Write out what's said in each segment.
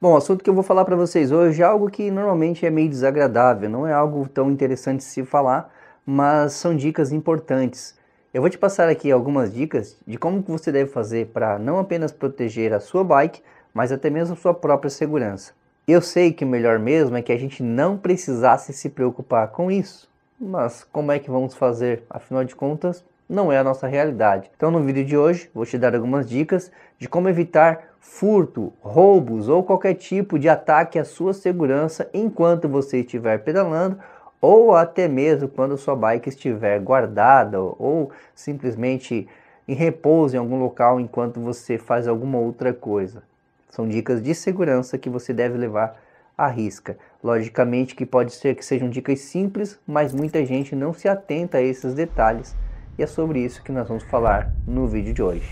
Bom, o assunto que eu vou falar para vocês hoje é algo que normalmente é meio desagradável, não é algo tão interessante se falar, mas são dicas importantes. Eu vou te passar aqui algumas dicas de como você deve fazer para não apenas proteger a sua bike, mas até mesmo a sua própria segurança. Eu sei que o melhor mesmo é que a gente não precisasse se preocupar com isso, mas como é que vamos fazer? Afinal de contas, não é a nossa realidade. Então, no vídeo de hoje, vou te dar algumas dicas de como evitar furto, roubos ou qualquer tipo de ataque à sua segurança enquanto você estiver pedalando ou até mesmo quando sua bike estiver guardada ou simplesmente em repouso em algum local enquanto você faz alguma outra coisa. São dicas de segurança que você deve levar à risca. Logicamente que pode ser que sejam dicas simples, mas muita gente não se atenta a esses detalhes e é sobre isso que nós vamos falar no vídeo de hoje.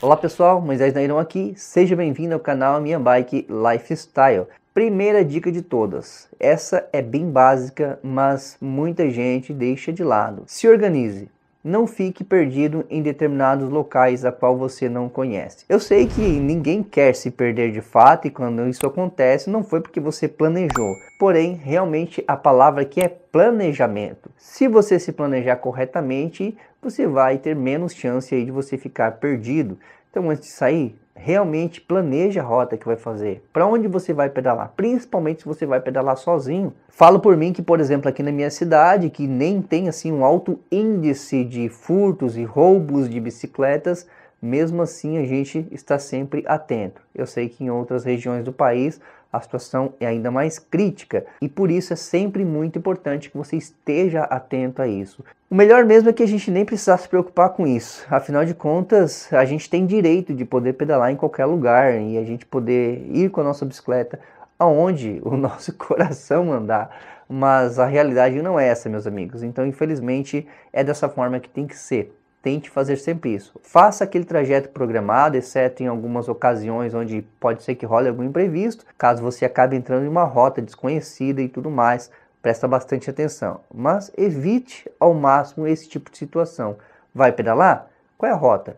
Olá pessoal, Moisés Nairão aqui, seja bem-vindo ao canal Minha Bike Lifestyle. Primeira dica de todas, essa é bem básica, mas muita gente deixa de lado. Se organize, não fique perdido em determinados locais a qual você não conhece. Eu sei que ninguém quer se perder de fato e quando isso acontece não foi porque você planejou. Porém, realmente a palavra que é planejamento. Se você se planejar corretamente, você vai ter menos chance aí de você ficar perdido. Então, antes de sair, realmente planeja a rota que vai fazer, para onde você vai pedalar, principalmente se você vai pedalar sozinho. Falo por mim que, por exemplo, aqui na minha cidade, que nem tem assim um alto índice de furtos e roubos de bicicletas, mesmo assim a gente está sempre atento. Eu sei que em outras regiões do país a situação é ainda mais crítica e por isso é sempre muito importante que você esteja atento a isso. O melhor mesmo é que a gente nem precisar se preocupar com isso. Afinal de contas, a gente tem direito de poder pedalar em qualquer lugar e a gente poder ir com a nossa bicicleta aonde o nosso coração mandar. Mas a realidade não é essa, meus amigos. Então, infelizmente, é dessa forma que tem que ser tente fazer sempre isso. Faça aquele trajeto programado, exceto em algumas ocasiões onde pode ser que role algum imprevisto, caso você acabe entrando em uma rota desconhecida e tudo mais. Presta bastante atenção, mas evite ao máximo esse tipo de situação. Vai pedalar? Qual é a rota?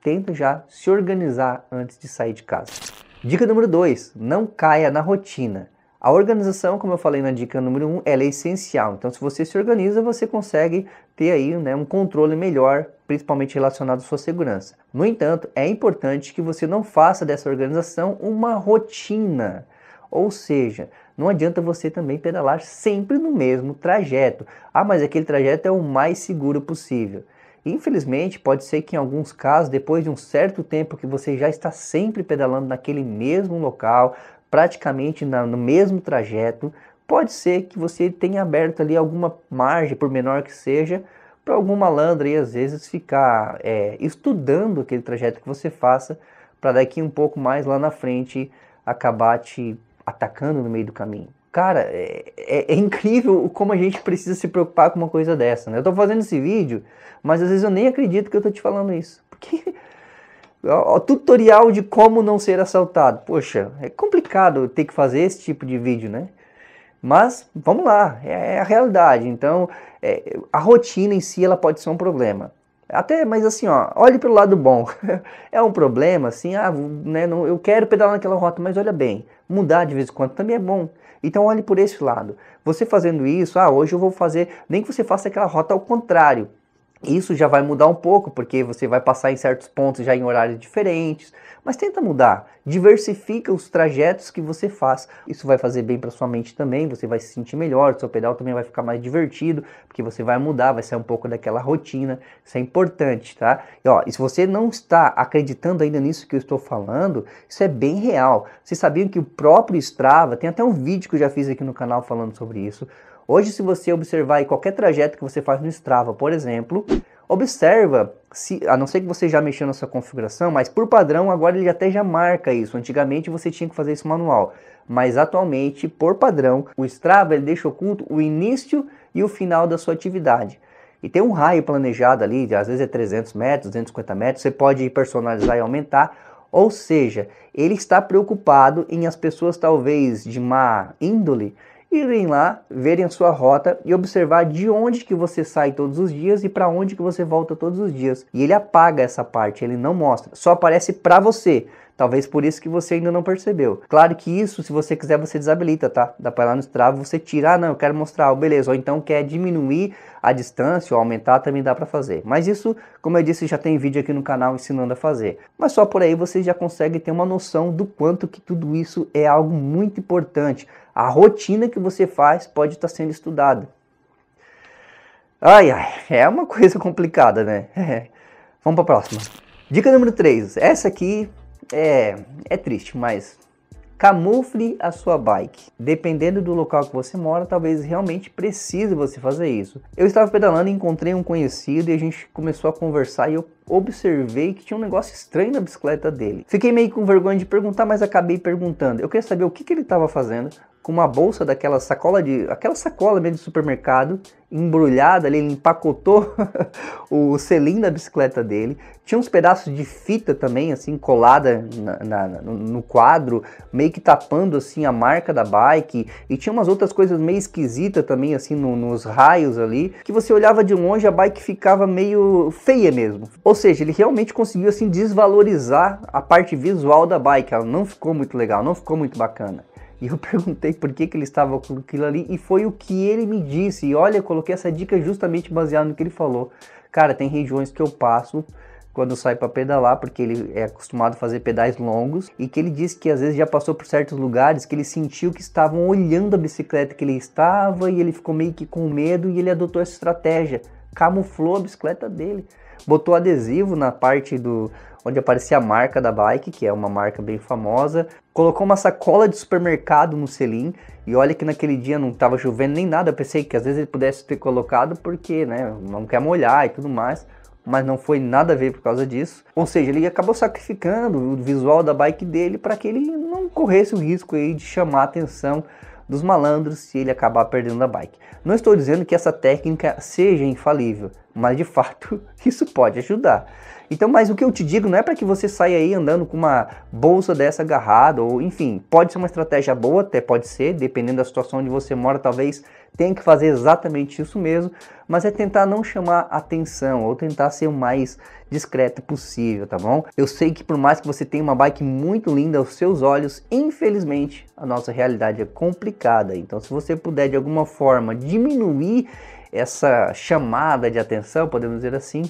Tenta já se organizar antes de sair de casa. Dica número 2: não caia na rotina. A organização, como eu falei na dica número 1, um, ela é essencial. Então, se você se organiza, você consegue ter aí né, um controle melhor, principalmente relacionado à sua segurança. No entanto, é importante que você não faça dessa organização uma rotina. Ou seja, não adianta você também pedalar sempre no mesmo trajeto. Ah, mas aquele trajeto é o mais seguro possível. Infelizmente, pode ser que em alguns casos, depois de um certo tempo que você já está sempre pedalando naquele mesmo local, praticamente na, no mesmo trajeto, pode ser que você tenha aberto ali alguma margem, por menor que seja, para algum malandro aí, às vezes ficar é, estudando aquele trajeto que você faça para daqui um pouco mais lá na frente acabar te atacando no meio do caminho. Cara, é, é, é, incrível como a gente precisa se preocupar com uma coisa dessa, né? Eu tô fazendo esse vídeo, mas às vezes eu nem acredito que eu tô te falando isso. Porque o tutorial de como não ser assaltado. Poxa, é complicado ter que fazer esse tipo de vídeo, né? Mas vamos lá, é, é a realidade. Então, é, a rotina em si ela pode ser um problema. Até, mas assim, ó, olhe pelo lado bom. é um problema, assim, ah, né, não, eu quero pedalar naquela rota, mas olha bem, mudar de vez em quando também é bom. Então olhe por esse lado. Você fazendo isso, ah, hoje eu vou fazer, nem que você faça aquela rota ao contrário, isso já vai mudar um pouco, porque você vai passar em certos pontos já em horários diferentes, mas tenta mudar, diversifica os trajetos que você faz. Isso vai fazer bem para sua mente também, você vai se sentir melhor, seu pedal também vai ficar mais divertido, porque você vai mudar, vai sair um pouco daquela rotina. Isso é importante, tá? E, ó, e se você não está acreditando ainda nisso que eu estou falando, isso é bem real. Vocês sabiam que o próprio Strava, tem até um vídeo que eu já fiz aqui no canal falando sobre isso. Hoje, se você observar qualquer trajeto que você faz no Strava, por exemplo, observa, se, a não ser que você já mexeu na sua configuração, mas por padrão agora ele até já marca isso. Antigamente você tinha que fazer isso manual, mas atualmente, por padrão, o Strava ele deixa oculto o início e o final da sua atividade. E tem um raio planejado ali, às vezes é 300 metros, 250 metros, você pode personalizar e aumentar, ou seja, ele está preocupado em as pessoas talvez de má índole irem lá, verem sua rota e observar de onde que você sai todos os dias e para onde que você volta todos os dias. E ele apaga essa parte, ele não mostra, só aparece para você. Talvez por isso que você ainda não percebeu. Claro que isso, se você quiser, você desabilita, tá? Dá para lá no Strava você tirar, ah, não, eu quero mostrar beleza. Ou então quer diminuir a distância ou aumentar, também dá para fazer. Mas isso, como eu disse, já tem vídeo aqui no canal ensinando a fazer. Mas só por aí você já consegue ter uma noção do quanto que tudo isso é algo muito importante. A rotina que você faz pode estar tá sendo estudada. Ai, ai, é uma coisa complicada, né? Vamos para a próxima. Dica número 3. Essa aqui é, é triste, mas camufle a sua bike. Dependendo do local que você mora, talvez realmente precise você fazer isso. Eu estava pedalando, encontrei um conhecido e a gente começou a conversar e eu observei que tinha um negócio estranho na bicicleta dele. Fiquei meio com vergonha de perguntar, mas acabei perguntando. Eu queria saber o que, que ele estava fazendo com uma bolsa daquela sacola de aquela sacola mesmo de supermercado embrulhada ali, ele empacotou o selim da bicicleta dele. Tinha uns pedaços de fita também assim colada na, na, no quadro, meio que tapando assim a marca da bike. E tinha umas outras coisas meio esquisitas também assim no, nos raios ali, que você olhava de longe a bike ficava meio feia mesmo. Ou seja, ele realmente conseguiu assim desvalorizar a parte visual da bike. Ela não ficou muito legal, não ficou muito bacana. E eu perguntei por que, que ele estava com aquilo ali e foi o que ele me disse. E olha, eu coloquei essa dica justamente baseado no que ele falou. Cara, tem regiões que eu passo quando sai para pedalar, porque ele é acostumado a fazer pedais longos, e que ele disse que às vezes já passou por certos lugares que ele sentiu que estavam olhando a bicicleta que ele estava e ele ficou meio que com medo e ele adotou essa estratégia, camuflou a bicicleta dele botou adesivo na parte do onde aparecia a marca da bike, que é uma marca bem famosa, colocou uma sacola de supermercado no selim, e olha que naquele dia não estava chovendo nem nada, eu pensei que às vezes ele pudesse ter colocado porque, né, não quer molhar e tudo mais, mas não foi nada a ver por causa disso. Ou seja, ele acabou sacrificando o visual da bike dele para que ele não corresse o risco aí de chamar a atenção dos malandros se ele acabar perdendo a bike. Não estou dizendo que essa técnica seja infalível, mas de fato isso pode ajudar. Então, mas o que eu te digo não é para que você saia aí andando com uma bolsa dessa agarrada, ou enfim, pode ser uma estratégia boa, até pode ser, dependendo da situação onde você mora, talvez tenha que fazer exatamente isso mesmo, mas é tentar não chamar atenção ou tentar ser o mais discreto possível, tá bom? Eu sei que por mais que você tenha uma bike muito linda aos seus olhos, infelizmente a nossa realidade é complicada. Então, se você puder de alguma forma diminuir essa chamada de atenção, podemos dizer assim,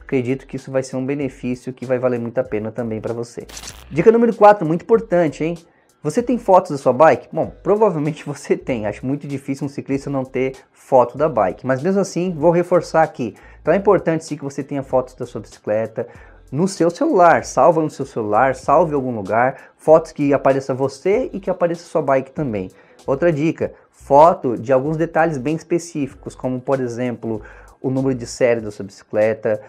acredito que isso vai ser um benefício que vai valer muito a pena também para você. Dica número 4, muito importante, hein? Você tem fotos da sua bike? Bom, provavelmente você tem. Acho muito difícil um ciclista não ter foto da bike. Mas mesmo assim, vou reforçar aqui. Então é importante sim que você tenha fotos da sua bicicleta no seu celular. Salva no seu celular, salve em algum lugar. Fotos que apareça você e que apareça sua bike também. Outra dica, foto de alguns detalhes bem específicos, como por exemplo, o número de série da sua bicicleta,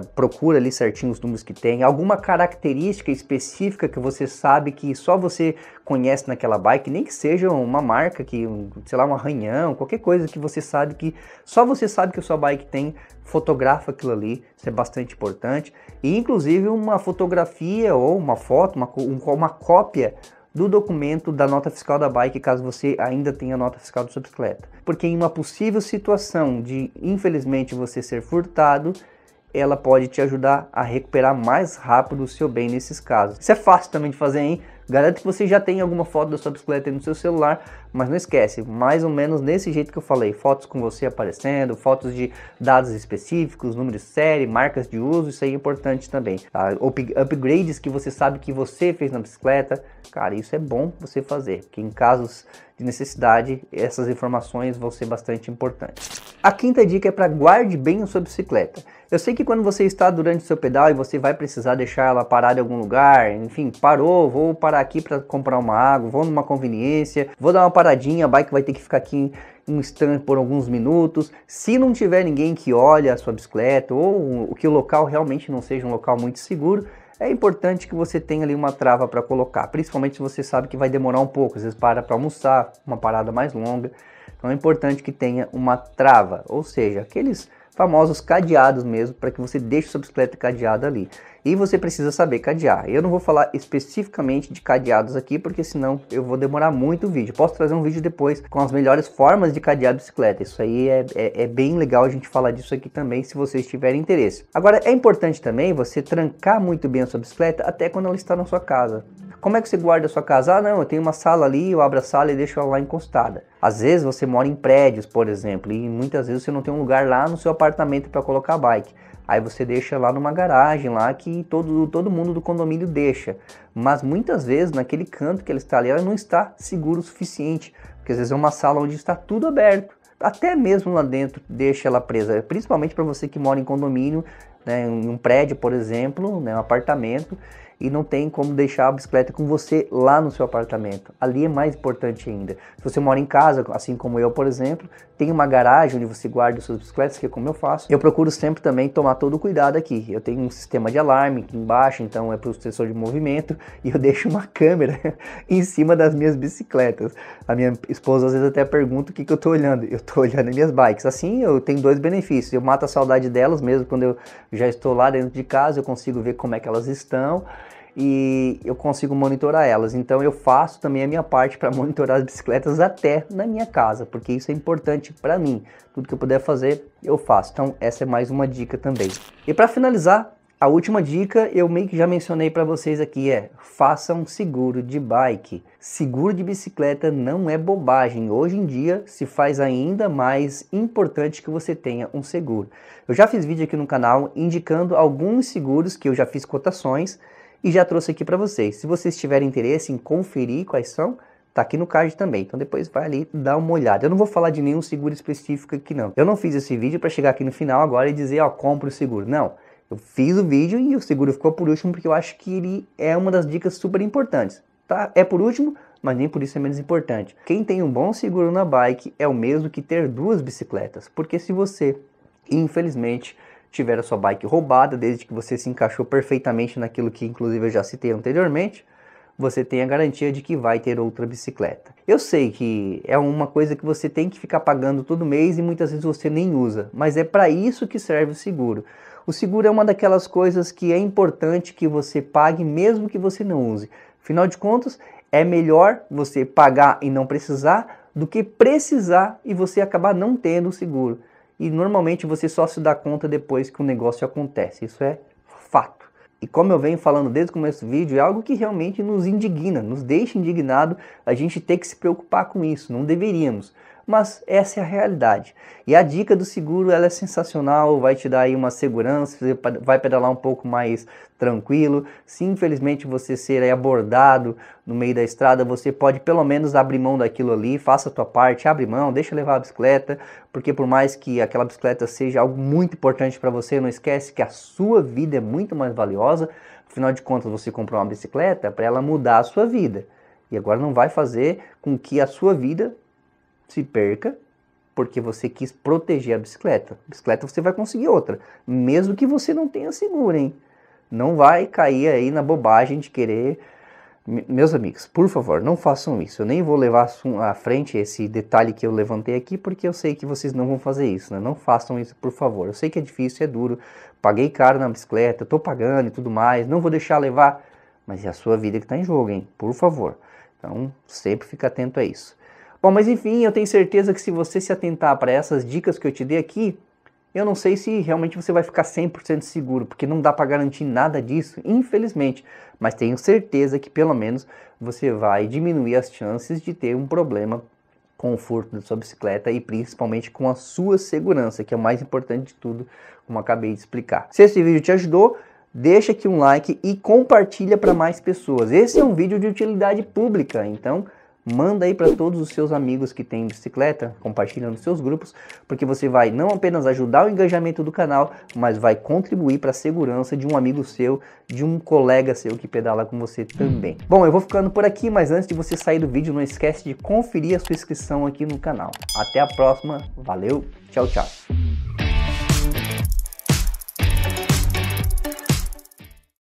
uh, procura ali certinho os números que tem, alguma característica específica que você sabe que só você conhece naquela bike, nem que seja uma marca, que, um, sei lá, um arranhão, qualquer coisa que você sabe que só você sabe que a sua bike tem, fotografa aquilo ali, isso é bastante importante, e inclusive uma fotografia ou uma foto, uma, uma cópia do documento da nota fiscal da bike, caso você ainda tenha nota fiscal da sua bicicleta. Porque em uma possível situação de, infelizmente, você ser furtado, ela pode te ajudar a recuperar mais rápido o seu bem nesses casos. Isso é fácil também de fazer, hein? Garanto que você já tem alguma foto da sua bicicleta no seu celular, mas não esquece, mais ou menos nesse jeito que eu falei, fotos com você aparecendo, fotos de dados específicos, números de série, marcas de uso, isso aí é importante também. Tá? Up upgrades que você sabe que você fez na bicicleta, cara, isso é bom você fazer, porque em casos de necessidade, essas informações vão ser bastante importantes. A quinta dica é para guarde bem a sua bicicleta. Eu sei que quando você está durante o seu pedal e você vai precisar deixar ela parada em algum lugar, enfim, parou, vou parar aqui para comprar uma água, vou numa conveniência, vou dar uma paradinha, a bike vai ter que ficar aqui um estranho por alguns minutos. Se não tiver ninguém que olha a sua bicicleta ou que o local realmente não seja um local muito seguro, é importante que você tenha ali uma trava para colocar, principalmente se você sabe que vai demorar um pouco, às vezes para para almoçar, uma parada mais longa. Então é importante que tenha uma trava, ou seja, aqueles famosos cadeados mesmo, para que você deixe sua bicicleta cadeada ali. E você precisa saber cadear. Eu não vou falar especificamente de cadeados aqui, porque senão eu vou demorar muito o vídeo. Posso trazer um vídeo depois com as melhores formas de cadear a bicicleta. Isso aí é, é, é bem legal a gente falar disso aqui também, se vocês tiverem interesse. Agora, é importante também você trancar muito bem a sua bicicleta até quando ela está na sua casa. Como é que você guarda a sua casa? Ah, não, eu tenho uma sala ali, eu abro a sala e deixo ela lá encostada. Às vezes você mora em prédios, por exemplo, e muitas vezes você não tem um lugar lá no seu apartamento para colocar a bike. Aí você deixa lá numa garagem lá que todo, todo mundo do condomínio deixa. Mas muitas vezes naquele canto que ela está ali, ela não está seguro o suficiente. Porque às vezes é uma sala onde está tudo aberto. Até mesmo lá dentro deixa ela presa. Principalmente para você que mora em condomínio, né, em um prédio, por exemplo, né, um apartamento e não tem como deixar a bicicleta com você lá no seu apartamento. Ali é mais importante ainda. Se você mora em casa, assim como eu, por exemplo, tem uma garagem onde você guarda suas bicicletas, que é como eu faço. Eu procuro sempre também tomar todo o cuidado aqui. Eu tenho um sistema de alarme aqui embaixo, então é para o sensor de movimento, e eu deixo uma câmera em cima das minhas bicicletas. A minha esposa às vezes até pergunta o que, que eu estou olhando. Eu estou olhando minhas bikes. Assim eu tenho dois benefícios. Eu mato a saudade delas mesmo quando eu já estou lá dentro de casa, eu consigo ver como é que elas estão e eu consigo monitorar elas. Então eu faço também a minha parte para monitorar as bicicletas até na minha casa, porque isso é importante para mim. Tudo que eu puder fazer, eu faço. Então essa é mais uma dica também. E para finalizar, a última dica eu meio que já mencionei para vocês aqui é: faça um seguro de bike. Seguro de bicicleta não é bobagem. Hoje em dia se faz ainda mais importante que você tenha um seguro. Eu já fiz vídeo aqui no canal indicando alguns seguros que eu já fiz cotações e já trouxe aqui para vocês. Se vocês tiverem interesse em conferir quais são, tá aqui no card também. Então depois vai ali dar uma olhada. Eu não vou falar de nenhum seguro específico aqui não. Eu não fiz esse vídeo para chegar aqui no final agora e dizer, ó, compra o seguro. Não. Eu fiz o vídeo e o seguro ficou por último porque eu acho que ele é uma das dicas super importantes. Tá? É por último, mas nem por isso é menos importante. Quem tem um bom seguro na bike é o mesmo que ter duas bicicletas, porque se você, infelizmente, tiver a sua bike roubada, desde que você se encaixou perfeitamente naquilo que inclusive eu já citei anteriormente, você tem a garantia de que vai ter outra bicicleta. Eu sei que é uma coisa que você tem que ficar pagando todo mês e muitas vezes você nem usa, mas é para isso que serve o seguro. O seguro é uma daquelas coisas que é importante que você pague mesmo que você não use. Afinal de contas, é melhor você pagar e não precisar do que precisar e você acabar não tendo o seguro e normalmente você só se dá conta depois que o negócio acontece. Isso é fato. E como eu venho falando desde o começo do vídeo, é algo que realmente nos indigna, nos deixa indignado a gente ter que se preocupar com isso. Não deveríamos mas essa é a realidade. E a dica do seguro ela é sensacional, vai te dar aí uma segurança, você vai pedalar um pouco mais tranquilo. Se infelizmente você ser abordado no meio da estrada, você pode pelo menos abrir mão daquilo ali, faça a tua parte, abre mão, deixa levar a bicicleta, porque por mais que aquela bicicleta seja algo muito importante para você, não esquece que a sua vida é muito mais valiosa. Afinal de contas, você comprou uma bicicleta para ela mudar a sua vida. E agora não vai fazer com que a sua vida se perca porque você quis proteger a bicicleta. Bicicleta você vai conseguir outra, mesmo que você não tenha seguro, hein? Não vai cair aí na bobagem de querer. Meus amigos, por favor, não façam isso. Eu nem vou levar à frente esse detalhe que eu levantei aqui, porque eu sei que vocês não vão fazer isso, né? Não façam isso, por favor. Eu sei que é difícil, é duro. Paguei caro na bicicleta, tô pagando e tudo mais. Não vou deixar levar, mas é a sua vida que está em jogo, hein? Por favor. Então, sempre fica atento a isso. Bom, mas enfim, eu tenho certeza que se você se atentar para essas dicas que eu te dei aqui, eu não sei se realmente você vai ficar 100% seguro, porque não dá para garantir nada disso, infelizmente. Mas tenho certeza que pelo menos você vai diminuir as chances de ter um problema com o furto da sua bicicleta e principalmente com a sua segurança, que é o mais importante de tudo, como acabei de explicar. Se esse vídeo te ajudou, deixa aqui um like e compartilha para mais pessoas. Esse é um vídeo de utilidade pública, então Manda aí para todos os seus amigos que têm bicicleta, compartilha nos seus grupos, porque você vai não apenas ajudar o engajamento do canal, mas vai contribuir para a segurança de um amigo seu, de um colega seu que pedala com você também. Bom, eu vou ficando por aqui, mas antes de você sair do vídeo, não esquece de conferir a sua inscrição aqui no canal. Até a próxima, valeu, tchau, tchau.